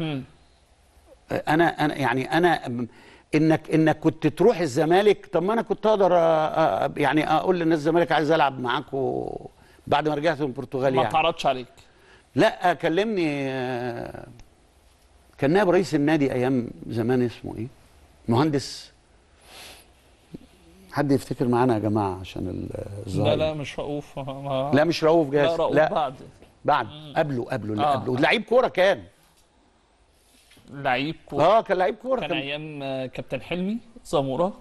انا انا يعني انا انك انك كنت تروح الزمالك طب ما انا كنت اقدر آه، آه، يعني اقول للناس الزمالك عايز العب معاكم بعد ما رجعت من البرتغال ما يعني. تعرضش عليك لا كلمني آه، كان نائب رئيس النادي ايام زمان اسمه ايه مهندس حد يفتكر معانا يا جماعه عشان الظاهر لا لا مش رؤوف ما... لا مش رؤوف جاهز لا رؤوف لا بعد بعد قبله قبله آه. قبله لعيب كوره كان لعيب كوره اه كان لعيب كوره كان, كان ايام كابتن حلمي سامورا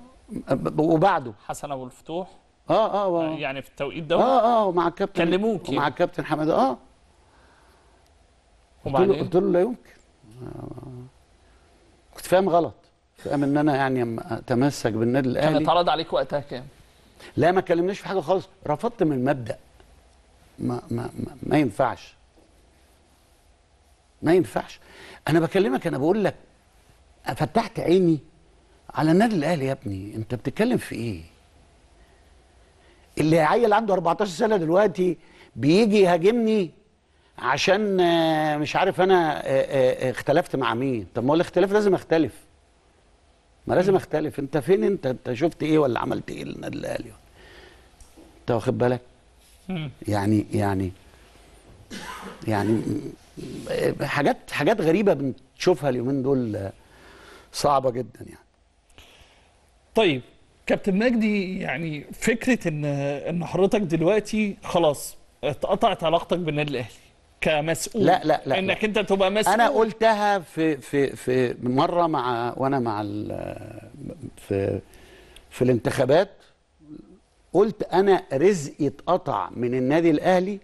وبعده حسن ابو الفتوح اه اه و... يعني في التوقيت ده اه اه ومع الكابتن كلموك مع الكابتن يعني. حماده اه وبعدين قلت له, قلت له لا يمكن كنت فاهم غلط فاهم ان انا يعني اتمسك بالنادي الاهلي كان اتعرض عليك وقتها كام؟ لا ما كلمنيش في حاجه خالص رفضت من المبدا ما ما ما, ما ينفعش ما ينفعش انا بكلمك انا بقول لك فتحت عيني على النادي الاهلي يا ابني انت بتتكلم في ايه اللي عيل عنده 14 سنه دلوقتي بيجي يهاجمني عشان آه، مش عارف انا آه، آه، اختلفت مع مين طب ما هو الاختلاف لازم اختلف ما لازم اختلف انت فين انت انت شفت ايه ولا عملت ايه للنادي الاهلي انت واخد بالك يعني يعني يعني حاجات حاجات غريبه بنشوفها اليومين دول صعبه جدا يعني طيب كابتن مجدي يعني فكره ان ان حضرتك دلوقتي خلاص اتقطعت علاقتك بالنادي الاهلي كمسؤول لا لا لا انك لا. انت تبقى مسؤول انا قلتها في في في مره مع وانا مع في في الانتخابات قلت انا رزقي اتقطع من النادي الاهلي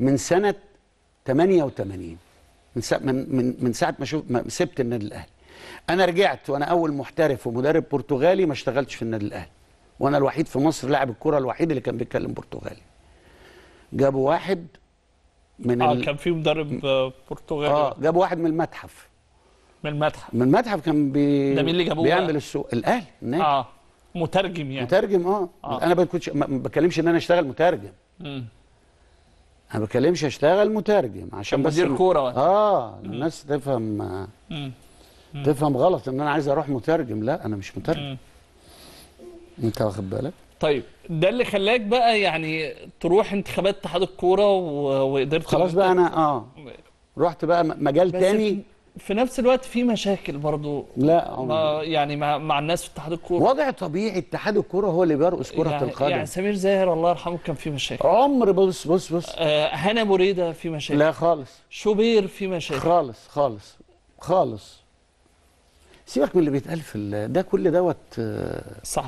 من سنه 88 من من من, ساعه ما, شو... ما سبت النادي الاهلي انا رجعت وانا اول محترف ومدرب برتغالي ما اشتغلتش في النادي الاهلي وانا الوحيد في مصر لاعب الكره الوحيد اللي كان بيتكلم برتغالي جابوا واحد من اه ال... كان في مدرب آه، برتغالي اه جابوا واحد من المتحف من المتحف من المتحف كان بي... ده مين اللي جابوه بيعمل السوق الاهلي النادي اه مترجم يعني مترجم اه, آه. انا ما كنتش ما بتكلمش ان انا اشتغل مترجم مم. انا ما بتكلمش اشتغل مترجم عشان بس مدير كوره اه الناس تفهم آه، مم. تفهم غلط ان انا عايز اروح مترجم لا انا مش مترجم مم. انت واخد بالك طيب ده اللي خلاك بقى يعني تروح انتخابات اتحاد الكوره وقدرت خلاص بقى انا اه رحت بقى مجال تاني في نفس الوقت في مشاكل برضو لا ما يعني مع, مع الناس في اتحاد الكوره وضع طبيعي اتحاد الكوره هو اللي بيرقص كره يعني القدم يعني سمير زاهر الله يرحمه كان في مشاكل عمر بص بص بص آه هنا مريده في مشاكل لا خالص شوبير في مشاكل خالص خالص خالص سيبك من اللي بيتقال في ده كل دوت آه،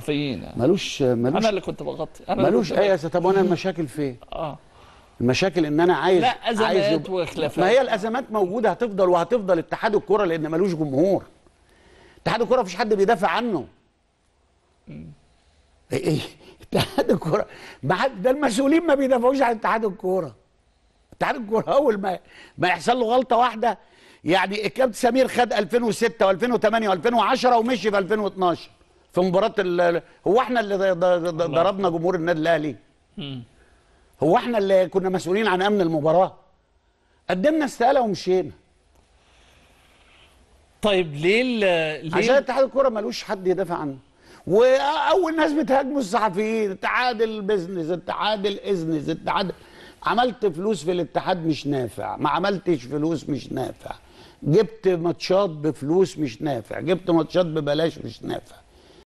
يعني. ملوش ملوش انا اللي كنت بغطي انا ملوش اي اساس طب وانا المشاكل فين؟ اه المشاكل ان انا عايز لا ازمات عايز يب... وخلافات ما هي الازمات موجوده هتفضل وهتفضل اتحاد الكره لان ملوش جمهور اتحاد الكره مفيش حد بيدافع عنه ايه, إيه، اتحاد الكره ما ده المسؤولين ما بيدافعوش عن اتحاد الكوره اتحاد الكوره اول ما ما يحصل له غلطه واحده يعني الكابتن سمير خد 2006 و2008 و2010 ومشي في 2012 في مباراه هو احنا اللي ضربنا جمهور النادي الاهلي هو احنا اللي كنا مسؤولين عن امن المباراه قدمنا استقاله ومشينا طيب ليه ليه عشان اتحاد الكوره ملوش حد يدافع عنه واول ناس بتهاجموا الصحفيين اتحاد البيزنس اتحاد الاذنس اتحاد عملت فلوس في الاتحاد مش نافع ما عملتش فلوس مش نافع جبت ماتشات بفلوس مش نافع جبت ماتشات ببلاش مش نافع